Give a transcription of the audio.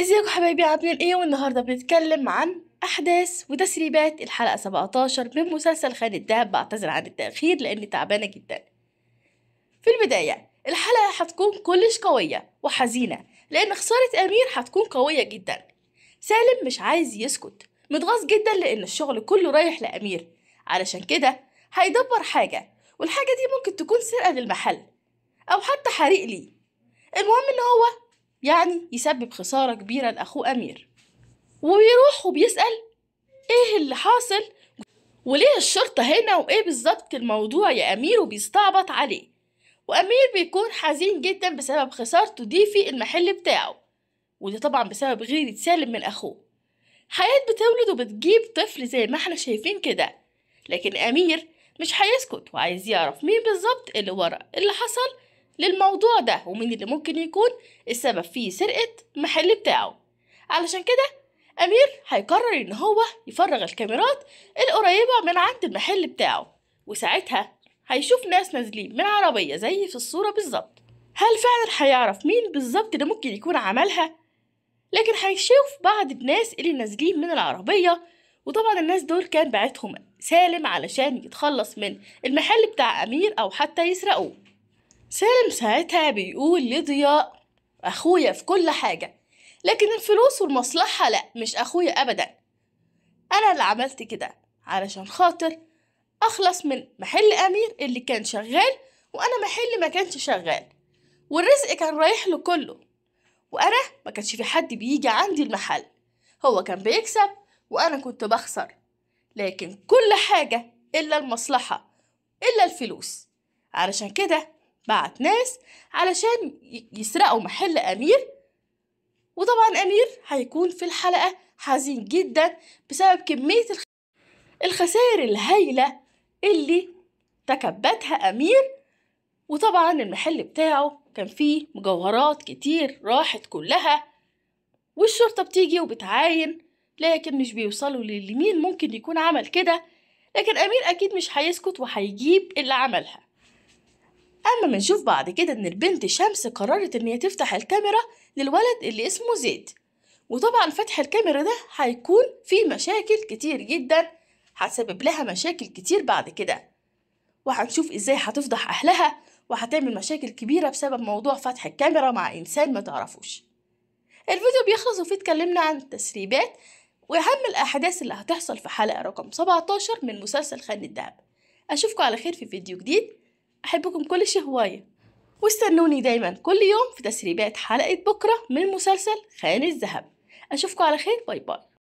ازيكم حبايبي عاملين ايه والنهارده بنتكلم عن احداث وتسريبات الحلقه 17 من مسلسل خان الدهب بعتذر عن التاخير لاني تعبانه جدا في البدايه الحلقه هتكون كلش قويه وحزينه لان خساره امير هتكون قويه جدا سالم مش عايز يسكت متغاظ جدا لان الشغل كله رايح لامير علشان كده هيدبر حاجه والحاجه دي ممكن تكون سرقه للمحل او حتى حريق ليه المهم ان هو يعني يسبب خسارة كبيرة لأخوه أمير وبيروح وبيسأل إيه اللي حاصل وليه الشرطة هنا وإيه بالظبط الموضوع يا أمير وبيستعبط عليه وأمير بيكون حزين جدا بسبب خسارته دي في المحل بتاعه وده طبعا بسبب غيرة سالم من أخوه حياة بتولد وبتجيب طفل زي ما احنا شايفين كده لكن أمير مش هيسكت وعايز يعرف مين بالظبط اللي ورا اللي حصل للموضوع ده ومين اللي ممكن يكون السبب في سرقة المحل بتاعه علشان كده أمير هيقرر إن هو يفرغ الكاميرات القريبة من عند المحل بتاعه وساعتها هيشوف ناس نازلين من عربية زي في الصورة بالظبط هل فعلا هيعرف مين بالظبط اللي ممكن يكون عملها؟ لكن هيشوف بعض الناس اللي نازلين من العربية وطبعا الناس دول كان بعتهم سالم علشان يتخلص من المحل بتاع أمير أو حتى يسرقوه سالم ساعتها بيقول لضياء أخويا في كل حاجة لكن الفلوس والمصلحة لأ مش أخويا أبدا أنا اللي عملت كده علشان خاطر أخلص من محل أمير اللي كان شغال وأنا محل ما كانش شغال والرزق كان رايح له كله وأنا ما كانش في حد بيجي عندي المحل هو كان بيكسب وأنا كنت بخسر لكن كل حاجة إلا المصلحة إلا الفلوس علشان كده بعت ناس علشان يسرقوا محل أمير وطبعا أمير هيكون في الحلقة حزين جدا بسبب كمية الخسائر الهائلة اللي تكبتها أمير وطبعا المحل بتاعه كان فيه مجوهرات كتير راحت كلها والشرطة بتيجي وبتعاين لكن مش بيوصلوا للي مين ممكن يكون عمل كده لكن أمير أكيد مش هيسكت وهيجيب اللي عملها أما بنشوف بعد كده إن البنت شمس قررت إن هي تفتح الكاميرا للولد اللي اسمه زيد وطبعا فتح الكاميرا ده هيكون فيه مشاكل كتير جدا هتسبب لها مشاكل كتير بعد كده وهنشوف ازاي هتفضح أهلها وهتعمل مشاكل كبيرة بسبب موضوع فتح الكاميرا مع إنسان ما تعرفوش الفيديو بيخلص وفيه اتكلمنا عن التسريبات وأهم الأحداث اللي هتحصل في حلقة رقم 17 من مسلسل خان الدهب أشوفكم على خير في فيديو جديد أحبكم كل شيء هواية واستنوني دايما كل يوم في تسريبات حلقة بكرة من مسلسل خان الذهب أشوفكم على خير باي باي